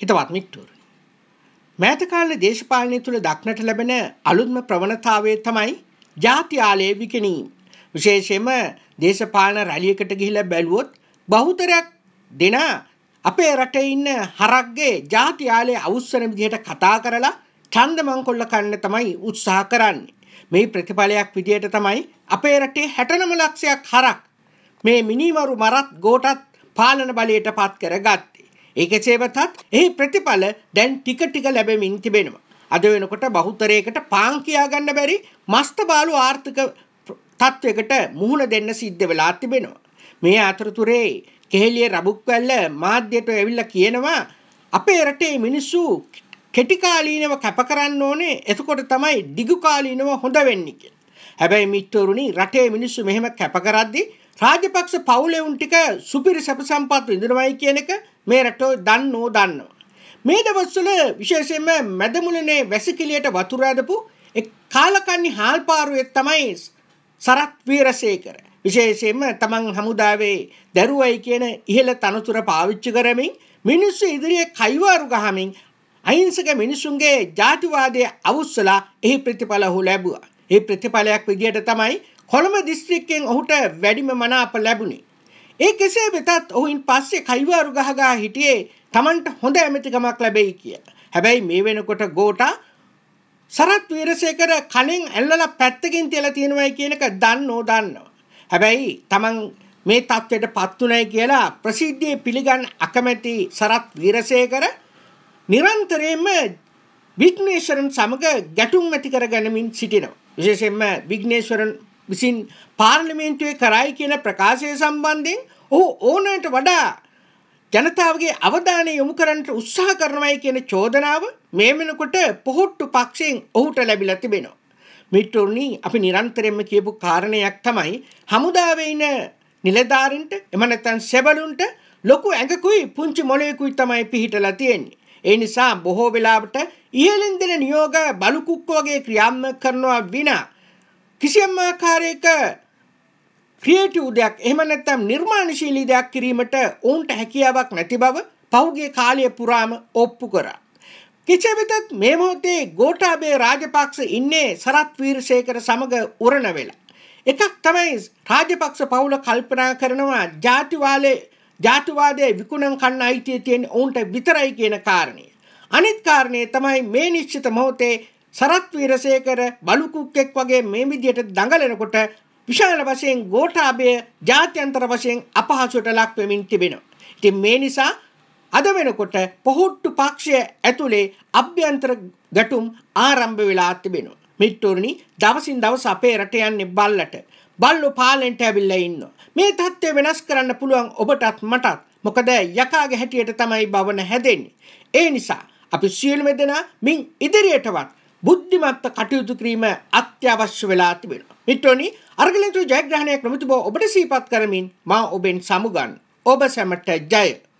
හිතවත් මික්ටුවර. මෑත කාලේ දේශපාලනය තුළ දක්නට ලැබෙන අලුත්ම ප්‍රවණතාවය තමයි ජාති ආලයේ විකිණීම. විශේෂයෙන්ම දේශපාලන රැලියකට ගිහිලා බැලුවොත් බහුතරයක් දෙනා අපේ රටේ ඉන්න හරක්ගේ ජාති ආලයේ අවුස්සන විදිහට කතා කරලා ඡන්ද මංකොල්ල කන්න තමයි උත්සාහ කරන්නේ. මේ ප්‍රතිඵලයක් විදිහට තමයි අපේ රටේ 69 ලක්ෂයක් හරක් මේ මිනිමරු මරත් ගෝටත් පාලන බලයට පත් කරගත්තේ. ඒකෙසේ වෙතත් එහි ප්‍රතිඵල දැන් ටික ටික ලැබෙමින් තිබෙනවා. අද වෙනකොට බහුතරයකට පාන් කියා ගන්න බැරි මස්තබාලු ආර්ථික තත්වයකට මුහුණ දෙන්න සිද්ධ වෙලා තිබෙනවා. මේ අතරතුරේ කෙහෙලිය රබුක්වැල්ල මාධ්‍යයට ඇවිල්ලා කියනවා අපේ රටේ මිනිස්සු කෙටිකාලීනව කැප කරන්න ඕනේ එතකොට තමයි දිගුකාලීනව හොඳ වෙන්නේ කියලා. හැබැයි මිත්‍රවරුනි රටේ මිනිස්සු මෙහෙම කැප කරද්දී රාජපක්ෂ පවුලෙවුන් ටික සුපිරි සැප සම්පත් විඳිනවයි කියන එක මේ රටෝ දන්නෝ දන්නවා. මේ දවස්වල විශේෂයෙන්ම මැදමුලනේ වැසිකිළියට වතුර ඇදපු එක් කාලකන්ණි හාල්පාරුවේ තමයි සරත් වීරසේකර විශේෂයෙන්ම තමන් හමුදාවේ දරුවයි කියන ඉහළ තනතුර පාවිච්චි කරමින් මිනිස්සු ඉදිරියේ කයිවාරු ගහමින් අහිංසක මිනිසුන්ගේ ජාතිවාදය අවුස්සලා එහි ප්‍රතිඵල හො ලැබුවා. ඒ ප්‍රතිඵලයක් විදියට තමයි කොළඹ දිස්ත්‍රික්කයෙන් ඔහුට වැඩිම මනාප ලැබුණි. ඒ කෙසේ වෙතත් ඔහුන් පස්සේ කයිවාරු ගහගා හිටියේ තමන්ට හොඳ ඇමතිකමක් ලැබෙයි කිය. හැබැයි මේ වෙනකොට ගෝටා සරත් වීරසේකර කලින් ඇල්ලලා පැත්තකින් තියලා තියෙනවයි කියනක දන්නෝ දන්නවා. හැබැයි තමන් මේ තත්ත්වයට පත්වුණයි කියලා ප්‍රසිද්ධියේ පිළිගන්න අකමැති සරත් වීරසේකර නිරන්තරයෙන්ම විග්නේශ්වරන් සමග ගැටුම් ඇති කර ගැනමින් සිටිනවා. විශේෂයෙන්ම විග්නේශ්වරන් විසින් පාර්ලිමේන්තුවේ කරයි කියන ප්‍රකාශය සම්බන්ධයෙන් ඔහු ඕනෑමට වඩා ජනතාවගේ අවධානය යොමු කරන්නට උත්සාහ කරනවායි කියන චෝදනාව මේ වෙනකොට පොහොට්ටු පක්ෂයෙන් ඔහුට ලැබිලා තිබෙනවා. මිත්‍රෝනි අපි නිරන්තරයෙන්ම කියපු කාරණයක් තමයි හමුදාවේ ඉන නිලධාරින්ට එම නැත්නම් සෙබළුන්ට ලොකු ඇඟකුයි පුංචි මොළයකුයි තමයි පිහිටලා තියෙන්නේ. ඒ නිසා බොහෝ වෙලාවට ඉහළින් දෙන නියෝග බලුකුක්කෝගේ ක්‍රියාත්මක කරනවා විනා කිසියම් ආකාරයක ක්‍රියේටිව් දෙයක් එහෙම නැත්නම් නිර්මාණශීලී දෙයක් කිරීමට ඔවුන්ට හැකියාවක් නැති බව පහුගිය කාලය පුරාම ඔප්පු කරා. කිසිය වෙතත් මේ මොහොතේ ගෝඨාභය රාජපක්ෂ ඉන්නේ සරත් වීරසේකර සමග උරණ වෙලා. එකක් තමයි රාජපක්ෂ පවුල කල්පනා කරනවා ජාතිවාලේ ජාතිවාදයේ විකුණන් කන්න අයිතිය තියෙන ඔවුන්ට විතරයි කියන කාරණය. අනිත් කාරණය තමයි මේ නිශ්චිත මොහොතේ සරත් වීරසේකර බලුකුක්ෙක් වගේ මේ විදියට දඟලනකොට විශාල වශයෙන් ගෝඨාභය ජාත්‍යන්තර වශයෙන් අපහසුට ලක් වෙමින් තිබෙනවා. ඉතින් මේ නිසා අද වෙනකොට පොහොට්ටු පක්ෂය ඇතුලේ අභ්‍යන්තර ගැටුම් ආරම්භ වෙලා තිබෙනවා. මිට්ටුරුනි දවසින් දවස අපේ රට යන්නේ බල්ලට. බල්ලෝ පාලෙන්ට ඇවිල්ලා ඉන්නවා. මේ தත්ත්වය වෙනස් කරන්න පුළුවන් ඔබටත් මටත්. මොකද යකාගේ හැටියට තමයි භවන හැදෙන්නේ. ඒ නිසා අපි සියලුම දෙනා මින් ඉදිරියටවත් බුද්ධිමත්ත කටයුතු කිරීම අත්‍යවශ්‍ය වෙලා තිබෙනවා. මිත්‍රෝනි අර්ගලින්තු ජයග්‍රහණයක් නොමැති බව ඔබට සිහිපත් කරමින් මා ඔබෙන් සමුගන්. ඔබ සැමට ජය.